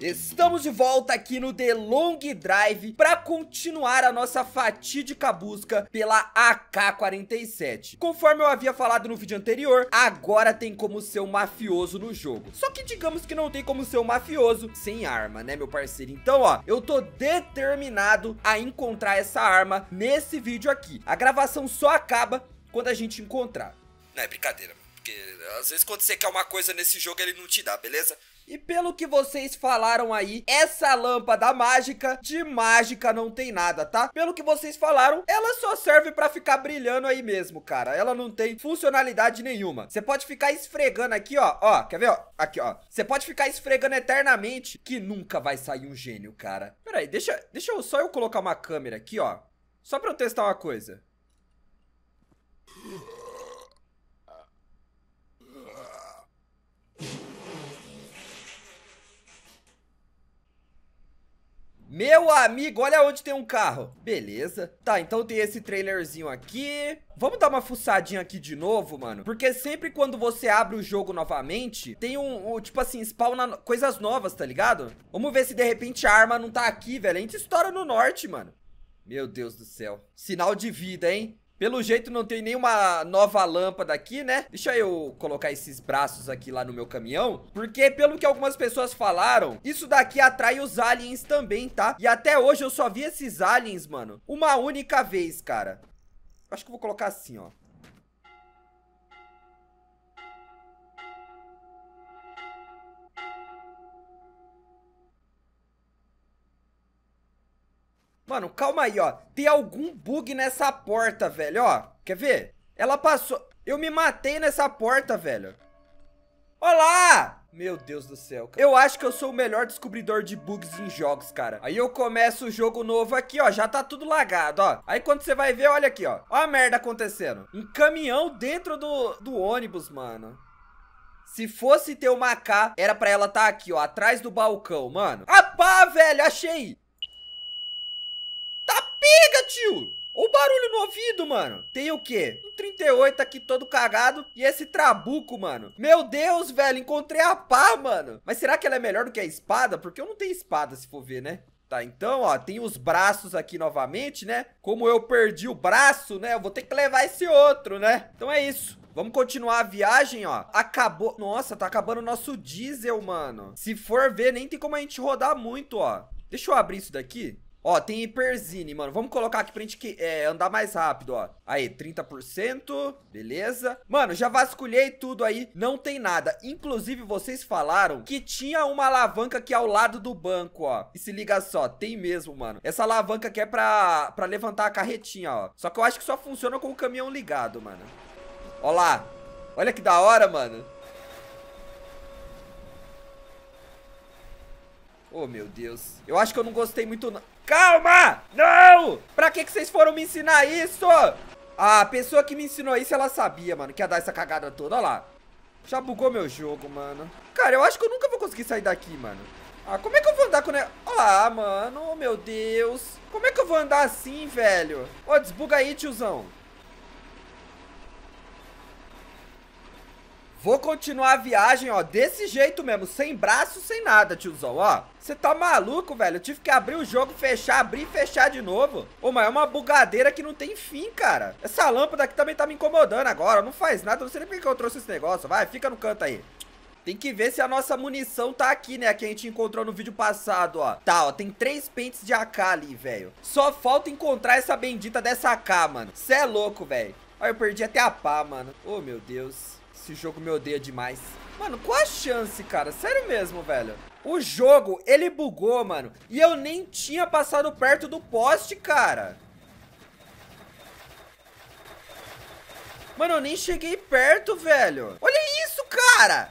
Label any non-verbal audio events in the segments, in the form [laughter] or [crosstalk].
Estamos de volta aqui no The Long Drive para continuar a nossa fatídica busca pela AK-47. Conforme eu havia falado no vídeo anterior, agora tem como ser um mafioso no jogo. Só que digamos que não tem como ser um mafioso sem arma, né, meu parceiro? Então, ó, eu tô determinado a encontrar essa arma nesse vídeo aqui. A gravação só acaba quando a gente encontrar. Não é brincadeira, porque às vezes quando você quer uma coisa nesse jogo ele não te dá, beleza? E pelo que vocês falaram aí, essa lâmpada mágica, de mágica não tem nada, tá? Pelo que vocês falaram, ela só serve pra ficar brilhando aí mesmo, cara. Ela não tem funcionalidade nenhuma. Você pode ficar esfregando aqui, ó, ó, quer ver, ó? Aqui, ó. Você pode ficar esfregando eternamente que nunca vai sair um gênio, cara. Pera aí, deixa, deixa eu, só eu colocar uma câmera aqui, ó. Só pra eu testar uma coisa. Meu amigo, olha onde tem um carro. Beleza. Tá, então tem esse trailerzinho aqui. Vamos dar uma fuçadinha aqui de novo, mano. Porque sempre quando você abre o jogo novamente, tem um, um tipo assim, spawn coisas novas, tá ligado? Vamos ver se de repente a arma não tá aqui, velho. A gente estoura no norte, mano. Meu Deus do céu. Sinal de vida, hein? Pelo jeito não tem nenhuma nova lâmpada aqui, né? Deixa eu colocar esses braços aqui lá no meu caminhão. Porque pelo que algumas pessoas falaram, isso daqui atrai os aliens também, tá? E até hoje eu só vi esses aliens, mano, uma única vez, cara. Acho que vou colocar assim, ó. Mano, calma aí, ó. Tem algum bug nessa porta, velho, ó. Quer ver? Ela passou... Eu me matei nessa porta, velho. Olá! Meu Deus do céu. Eu acho que eu sou o melhor descobridor de bugs em jogos, cara. Aí eu começo o jogo novo aqui, ó. Já tá tudo lagado, ó. Aí quando você vai ver, olha aqui, ó. Ó a merda acontecendo. Um caminhão dentro do, do ônibus, mano. Se fosse ter uma K, era pra ela tá aqui, ó. Atrás do balcão, mano. Ah, pá, velho, achei! pega, tio! O barulho no ouvido, mano. Tem o quê? Um 38 aqui todo cagado e esse trabuco, mano. Meu Deus, velho, encontrei a pá, mano. Mas será que ela é melhor do que a espada? Porque eu não tenho espada, se for ver, né? Tá, então, ó, tem os braços aqui novamente, né? Como eu perdi o braço, né? Eu vou ter que levar esse outro, né? Então é isso. Vamos continuar a viagem, ó. Acabou. Nossa, tá acabando o nosso diesel, mano. Se for ver, nem tem como a gente rodar muito, ó. Deixa eu abrir isso daqui. Ó, tem hiperzine, mano. Vamos colocar aqui pra gente é, andar mais rápido, ó. Aí, 30%. Beleza. Mano, já vasculhei tudo aí. Não tem nada. Inclusive, vocês falaram que tinha uma alavanca aqui ao lado do banco, ó. E se liga só, tem mesmo, mano. Essa alavanca aqui é pra, pra levantar a carretinha, ó. Só que eu acho que só funciona com o caminhão ligado, mano. Ó lá. Olha que da hora, mano. Oh, meu Deus. Eu acho que eu não gostei muito, Calma! Não! Pra que, que vocês foram me ensinar isso? A pessoa que me ensinou isso, ela sabia, mano, que ia dar essa cagada toda. Olha lá. Já bugou meu jogo, mano. Cara, eu acho que eu nunca vou conseguir sair daqui, mano. Ah, como é que eu vou andar com o negócio? Olha lá, mano. Meu Deus. Como é que eu vou andar assim, velho? Ó, oh, desbuga aí, tiozão. Vou continuar a viagem, ó, desse jeito mesmo, sem braço, sem nada, tiozão, ó. Você tá maluco, velho? Eu tive que abrir o jogo, fechar, abrir e fechar de novo. Ô, mas é uma bugadeira que não tem fim, cara. Essa lâmpada aqui também tá me incomodando agora, não faz nada, não sei nem por que eu trouxe esse negócio. Vai, fica no canto aí. Tem que ver se a nossa munição tá aqui, né? A que a gente encontrou no vídeo passado, ó. Tá, ó. Tem três pentes de AK ali, velho. Só falta encontrar essa bendita dessa AK, mano. Cê é louco, velho. Ó, eu perdi até a pá, mano. Ô, oh, meu Deus. Esse jogo me odeia demais. Mano, qual a chance, cara? Sério mesmo, velho. O jogo, ele bugou, mano. E eu nem tinha passado perto do poste, cara. Mano, eu nem cheguei perto, velho. Olha isso, cara.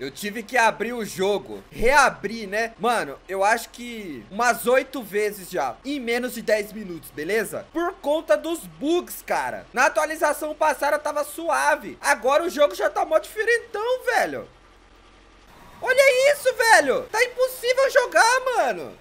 Eu tive que abrir o jogo. Reabrir, né? Mano, eu acho que umas oito vezes já. Em menos de 10 minutos, beleza? Por conta dos bugs, cara. Na atualização passada tava suave. Agora o jogo já tá mó diferentão, velho. Olha isso, velho. Tá impossível jogar, mano.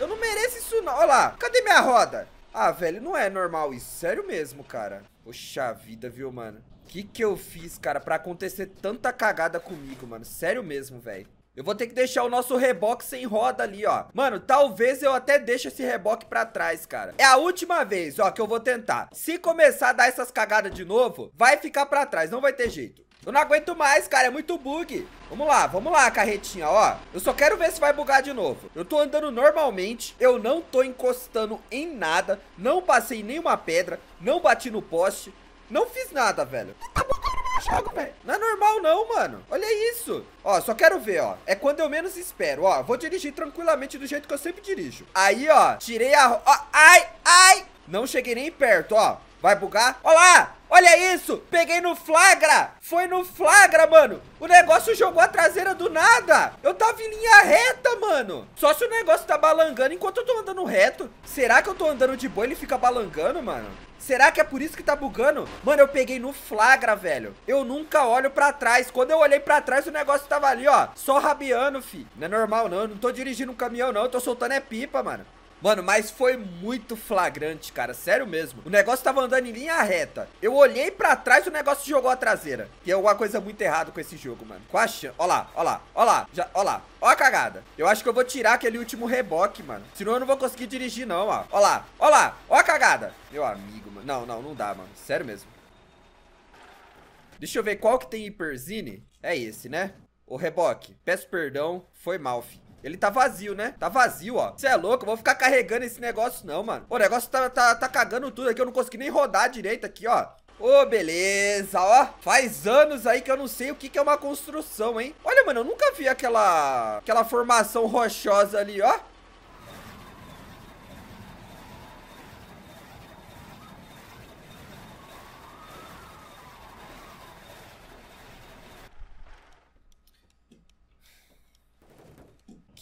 Eu não mereço isso não. Olha lá. Cadê minha roda? Ah, velho, não é normal isso. Sério mesmo, cara. Poxa vida, viu, mano? que que eu fiz, cara, pra acontecer tanta cagada comigo, mano? Sério mesmo, velho. Eu vou ter que deixar o nosso reboque sem roda ali, ó. Mano, talvez eu até deixe esse reboque pra trás, cara. É a última vez, ó, que eu vou tentar. Se começar a dar essas cagadas de novo, vai ficar pra trás, não vai ter jeito. Eu não aguento mais, cara, é muito bug. Vamos lá, vamos lá, carretinha, ó. Eu só quero ver se vai bugar de novo. Eu tô andando normalmente, eu não tô encostando em nada, não passei nenhuma pedra, não bati no poste, não fiz nada, velho. Tá jogo, não é normal não, mano. Olha isso. Ó, só quero ver, ó. É quando eu menos espero, ó. Vou dirigir tranquilamente do jeito que eu sempre dirijo. Aí, ó, tirei a... Ó, ai, ai. Não cheguei nem perto, ó. Vai bugar? Ó lá. Olha isso. Peguei no flagra. Foi no flagra, mano. O negócio jogou a traseira do nada. Eu tava em linha reta, mano. Só se o negócio tá balangando enquanto eu tô andando reto. Será que eu tô andando de boa ele fica balangando, mano? Será que é por isso que tá bugando? Mano, eu peguei no flagra, velho. Eu nunca olho pra trás. Quando eu olhei pra trás, o negócio tava ali, ó. Só rabiando, fi. Não é normal, não. Eu não tô dirigindo um caminhão, não. Eu tô soltando é pipa, mano. Mano, mas foi muito flagrante, cara. Sério mesmo. O negócio tava andando em linha reta. Eu olhei pra trás e o negócio jogou a traseira. Tem é alguma coisa muito errada com esse jogo, mano. Com a chance. Ó lá, ó lá, ó lá. Já, ó lá. Ó a cagada. Eu acho que eu vou tirar aquele último reboque, mano. Senão eu não vou conseguir dirigir, não, ó. Ó lá, ó lá. Ó a cagada. Meu amigo, mano. Não, não, não dá, mano. Sério mesmo. Deixa eu ver qual que tem hiperzine. É esse, né? O reboque. Peço perdão. Foi mal, fi. Ele tá vazio, né? Tá vazio, ó. Você é louco? Eu vou ficar carregando esse negócio não, mano. O negócio tá, tá, tá cagando tudo aqui. Eu não consegui nem rodar direito aqui, ó. Ô, oh, beleza, ó Faz anos aí que eu não sei o que, que é uma construção, hein Olha, mano, eu nunca vi aquela Aquela formação rochosa ali, ó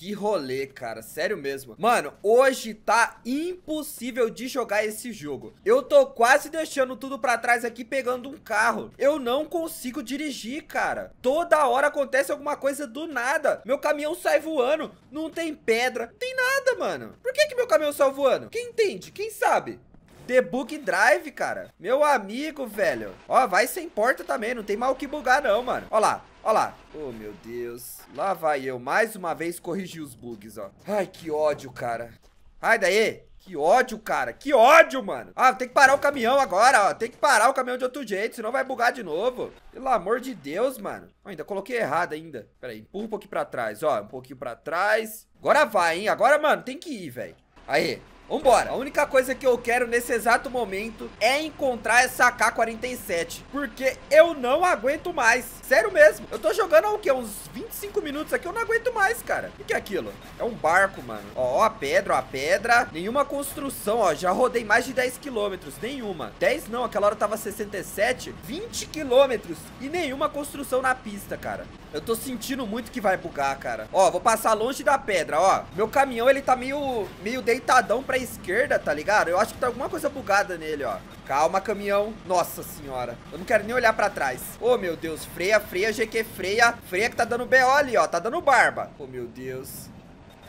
que rolê, cara. Sério mesmo. Mano, hoje tá impossível de jogar esse jogo. Eu tô quase deixando tudo pra trás aqui, pegando um carro. Eu não consigo dirigir, cara. Toda hora acontece alguma coisa do nada. Meu caminhão sai voando. Não tem pedra. Não tem nada, mano. Por que que meu caminhão sai voando? Quem entende? Quem sabe? The Book Drive, cara. Meu amigo, velho. Ó, vai sem porta também. Não tem mal o que bugar, não, mano. Ó lá. Olha lá. Oh, meu Deus. Lá vai eu. Mais uma vez corrigir os bugs, ó. Ai, que ódio, cara. Ai, daí. Que ódio, cara. Que ódio, mano. Ah, tem que parar o caminhão agora, ó. Tem que parar o caminhão de outro jeito, senão vai bugar de novo. Pelo amor de Deus, mano. Oh, ainda coloquei errado ainda. Pera aí, empurra um pouquinho pra trás, ó. Um pouquinho pra trás. Agora vai, hein. Agora, mano, tem que ir, velho. Aí. Vambora. A única coisa que eu quero nesse exato momento é encontrar essa AK-47. Porque eu não aguento mais. Sério mesmo. Eu tô jogando há o quê? Uns 25 minutos aqui. Eu não aguento mais, cara. O que é aquilo? É um barco, mano. Ó, ó a pedra, ó a pedra. Nenhuma construção, ó. Já rodei mais de 10 quilômetros. Nenhuma. 10 não. Aquela hora tava 67. 20 quilômetros. E nenhuma construção na pista, cara. Eu tô sentindo muito que vai bugar, cara. Ó, vou passar longe da pedra, ó. Meu caminhão, ele tá meio, meio deitadão pra pra esquerda, tá ligado? Eu acho que tá alguma coisa bugada nele, ó. Calma, caminhão. Nossa senhora. Eu não quero nem olhar pra trás. Ô, oh, meu Deus. Freia, freia, GQ, freia. Freia que tá dando BO ali, ó. Tá dando barba. Ô, oh, meu Deus.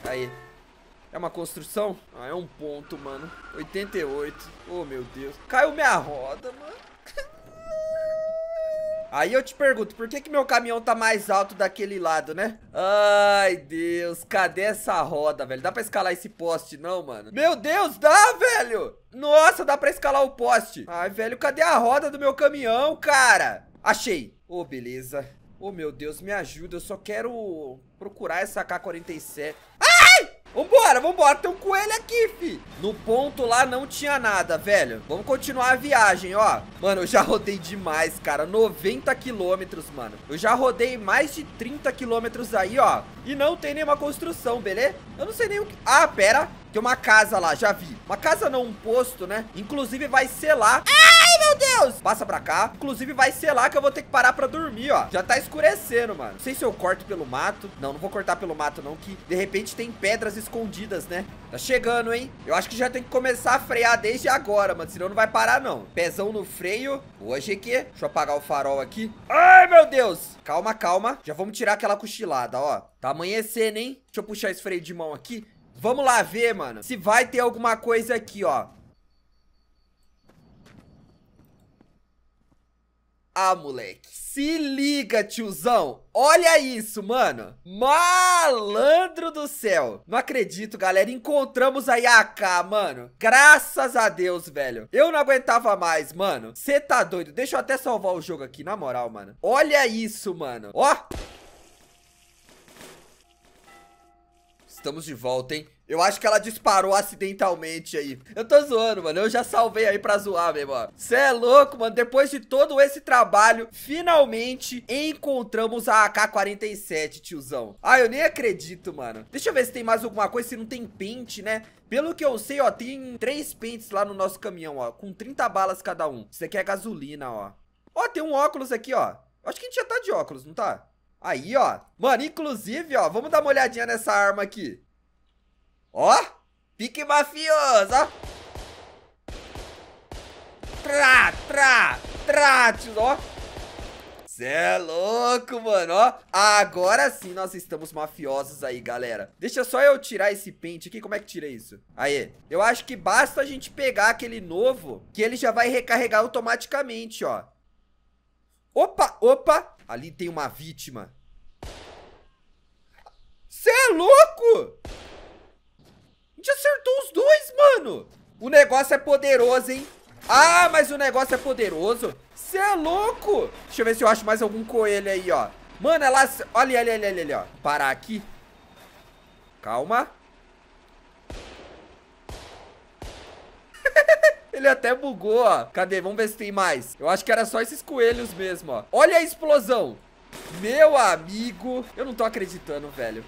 Aí. É uma construção? Ah, é um ponto, mano. 88. Ô, oh, meu Deus. Caiu minha roda, mano. Aí eu te pergunto, por que que meu caminhão tá mais alto daquele lado, né? Ai, Deus, cadê essa roda, velho? Dá pra escalar esse poste não, mano? Meu Deus, dá, velho! Nossa, dá pra escalar o poste. Ai, velho, cadê a roda do meu caminhão, cara? Achei. Ô, oh, beleza. Ô, oh, meu Deus, me ajuda. Eu só quero procurar essa K-47. Ah! Vambora, vambora, tem um coelho aqui, fi No ponto lá não tinha nada, velho Vamos continuar a viagem, ó Mano, eu já rodei demais, cara 90 quilômetros, mano Eu já rodei mais de 30 quilômetros aí, ó E não tem nenhuma construção, beleza? Eu não sei nem o que... Ah, pera tem uma casa lá, já vi. Uma casa não, um posto, né? Inclusive vai ser lá... Ai, meu Deus! Passa pra cá. Inclusive vai ser lá que eu vou ter que parar pra dormir, ó. Já tá escurecendo, mano. Não sei se eu corto pelo mato. Não, não vou cortar pelo mato, não, que de repente tem pedras escondidas, né? Tá chegando, hein? Eu acho que já tem que começar a frear desde agora, mano. Senão não vai parar, não. Pezão no freio. Hoje é que... Deixa eu apagar o farol aqui. Ai, meu Deus! Calma, calma. Já vamos tirar aquela cochilada, ó. Tá amanhecendo, hein? Deixa eu puxar esse freio de mão aqui. Vamos lá ver, mano, se vai ter alguma coisa aqui, ó. Ah, moleque, se liga, tiozão. Olha isso, mano. Malandro do céu. Não acredito, galera. Encontramos a AK, mano. Graças a Deus, velho. Eu não aguentava mais, mano. Você tá doido? Deixa eu até salvar o jogo aqui, na moral, mano. Olha isso, mano. Ó. estamos de volta, hein? Eu acho que ela disparou acidentalmente aí. Eu tô zoando, mano. Eu já salvei aí pra zoar mesmo, ó. Cê é louco, mano. Depois de todo esse trabalho, finalmente encontramos a AK-47, tiozão. Ah, eu nem acredito, mano. Deixa eu ver se tem mais alguma coisa, se não tem pente, né? Pelo que eu sei, ó, tem três pentes lá no nosso caminhão, ó. Com 30 balas cada um. Isso aqui é gasolina, ó. Ó, tem um óculos aqui, ó. Acho que a gente já tá de óculos, não tá? Aí, ó. Mano, inclusive, ó, vamos dar uma olhadinha nessa arma aqui. Ó, pique mafioso, ó. Trá, trá, trá, ó. Cê é louco, mano, ó Agora sim nós estamos mafiosos aí, galera Deixa só eu tirar esse pente aqui Como é que tira isso? Aí, eu acho que basta a gente pegar aquele novo Que ele já vai recarregar automaticamente, ó Opa, opa Ali tem uma vítima você é louco? A gente acertou os dois, mano. O negócio é poderoso, hein? Ah, mas o negócio é poderoso. Você é louco. Deixa eu ver se eu acho mais algum coelho aí, ó. Mano, ela... Olha, olha, olha, olha, olha, ó. Parar aqui. Calma. Ele até bugou, ó. Cadê? Vamos ver se tem mais. Eu acho que era só esses coelhos mesmo, ó. Olha a explosão. Meu amigo. Eu não tô acreditando, velho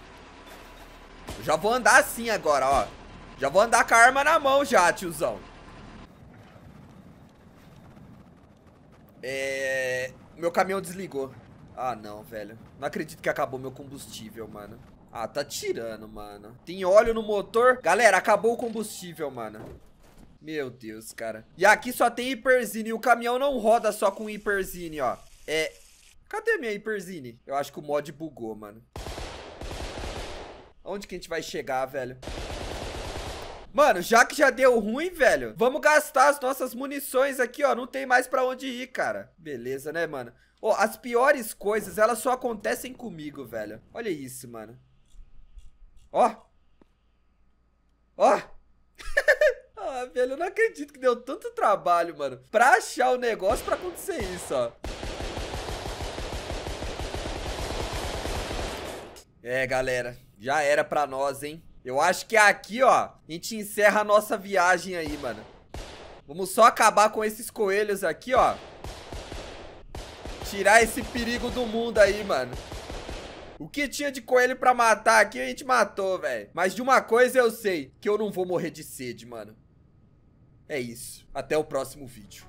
já vou andar assim agora, ó. Já vou andar com a arma na mão já, tiozão. É... Meu caminhão desligou. Ah, não, velho. Não acredito que acabou meu combustível, mano. Ah, tá tirando, mano. Tem óleo no motor. Galera, acabou o combustível, mano. Meu Deus, cara. E aqui só tem hiperzine. E o caminhão não roda só com hiperzine, ó. É... Cadê minha hiperzine? Eu acho que o mod bugou, mano. Onde que a gente vai chegar, velho? Mano, já que já deu ruim, velho, vamos gastar as nossas munições aqui, ó. Não tem mais pra onde ir, cara. Beleza, né, mano? Ó, as piores coisas, elas só acontecem comigo, velho. Olha isso, mano. Ó. Ó. [laughs] ah, velho, eu não acredito que deu tanto trabalho, mano. Pra achar o negócio pra acontecer isso, ó. É, galera já era pra nós, hein? Eu acho que é aqui, ó, a gente encerra a nossa viagem aí, mano. Vamos só acabar com esses coelhos aqui, ó. Tirar esse perigo do mundo aí, mano. O que tinha de coelho pra matar aqui, a gente matou, velho. Mas de uma coisa eu sei, que eu não vou morrer de sede, mano. É isso. Até o próximo vídeo.